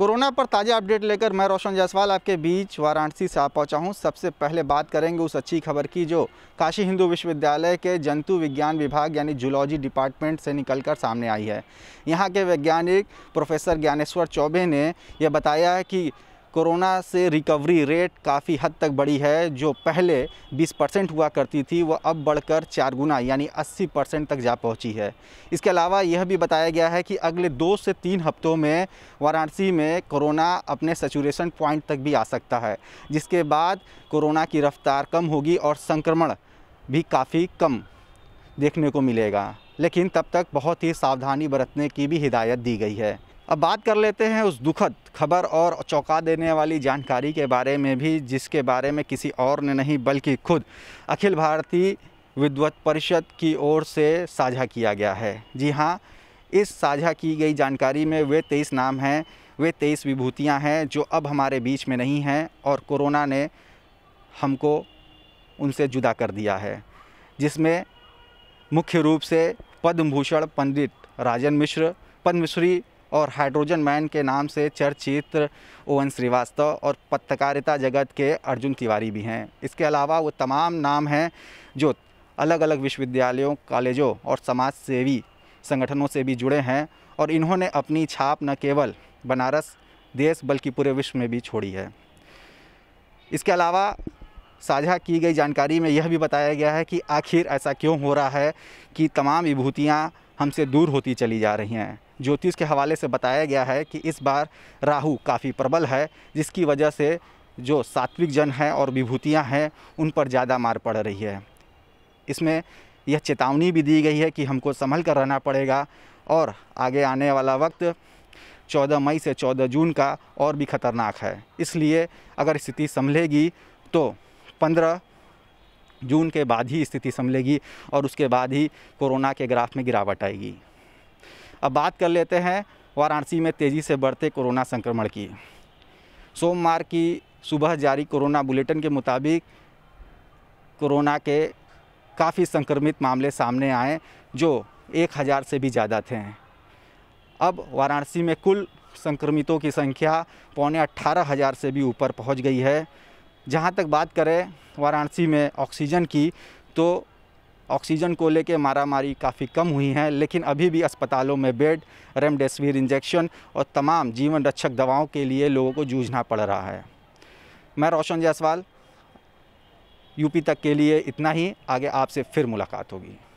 corona पर ताज़ा update लेकर मैं रोशन जायसवाल आपके बीच वाराणसी से आ पहुँचा हूँ सबसे पहले बात करेंगे उस अच्छी खबर की जो काशी हिंदू विश्वविद्यालय के जंतु विज्ञान विभाग यानी जूलॉजी डिपार्टमेंट से निकलकर सामने आई है यहाँ के वैज्ञानिक प्रोफेसर ज्ञानेश्वर चौबे ने यह बताया है कि कोरोना से रिकवरी रेट काफ़ी हद तक बढ़ी है जो पहले 20 परसेंट हुआ करती थी वह अब बढ़कर चार गुना यानी 80 परसेंट तक जा पहुंची है इसके अलावा यह भी बताया गया है कि अगले दो से तीन हफ्तों में वाराणसी में कोरोना अपने सेचुरेशन पॉइंट तक भी आ सकता है जिसके बाद कोरोना की रफ्तार कम होगी और संक्रमण भी काफ़ी कम देखने को मिलेगा लेकिन तब तक बहुत ही सावधानी बरतने की भी हिदायत दी गई है अब बात कर लेते हैं उस दुखद खबर और चौंका देने वाली जानकारी के बारे में भी जिसके बारे में किसी और ने नहीं बल्कि खुद अखिल भारतीय विद्वत परिषद की ओर से साझा किया गया है जी हाँ इस साझा की गई जानकारी में वे तेईस नाम हैं वे तेईस विभूतियाँ हैं जो अब हमारे बीच में नहीं हैं और कोरोना ने हमको उनसे जुदा कर दिया है जिसमें मुख्य रूप से पद्म भूषण पंडित राजन मिश्र पद्मश्री और हाइड्रोजन मैन के नाम से चर्चित ओवन श्रीवास्तव और पत्रकारिता जगत के अर्जुन तिवारी भी हैं इसके अलावा वो तमाम नाम हैं जो अलग अलग विश्वविद्यालयों कॉलेजों और समाज सेवी संगठनों से भी जुड़े हैं और इन्होंने अपनी छाप न केवल बनारस देश बल्कि पूरे विश्व में भी छोड़ी है इसके अलावा साझा की गई जानकारी में यह भी बताया गया है कि आखिर ऐसा क्यों हो रहा है कि तमाम विभूतियाँ हमसे दूर होती चली जा रही हैं ज्योतिष के हवाले से बताया गया है कि इस बार राहु काफ़ी प्रबल है जिसकी वजह से जो सात्विक जन हैं और विभूतियाँ हैं उन पर ज़्यादा मार पड़ रही है इसमें यह चेतावनी भी दी गई है कि हमको संभल कर रहना पड़ेगा और आगे आने वाला वक्त 14 मई से 14 जून का और भी ख़तरनाक है इसलिए अगर स्थिति संभलेगी तो 15 जून के बाद ही स्थिति संभलेगी और उसके बाद ही कोरोना के ग्राफ में गिरावट आएगी अब बात कर लेते हैं वाराणसी में तेज़ी से बढ़ते कोरोना संक्रमण की सोमवार की सुबह जारी कोरोना बुलेटिन के मुताबिक कोरोना के काफ़ी संक्रमित मामले सामने आए जो एक हज़ार से भी ज़्यादा थे अब वाराणसी में कुल संक्रमितों की संख्या पौने अट्ठारह हज़ार से भी ऊपर पहुंच गई है जहां तक बात करें वाराणसी में ऑक्सीजन की तो ऑक्सीजन को लेके मारामारी काफ़ी कम हुई है लेकिन अभी भी अस्पतालों में बेड रेमडेसिविर इंजेक्शन और तमाम जीवन रक्षक दवाओं के लिए लोगों को जूझना पड़ रहा है मैं रोशन जायसवाल यूपी तक के लिए इतना ही आगे आपसे फिर मुलाकात होगी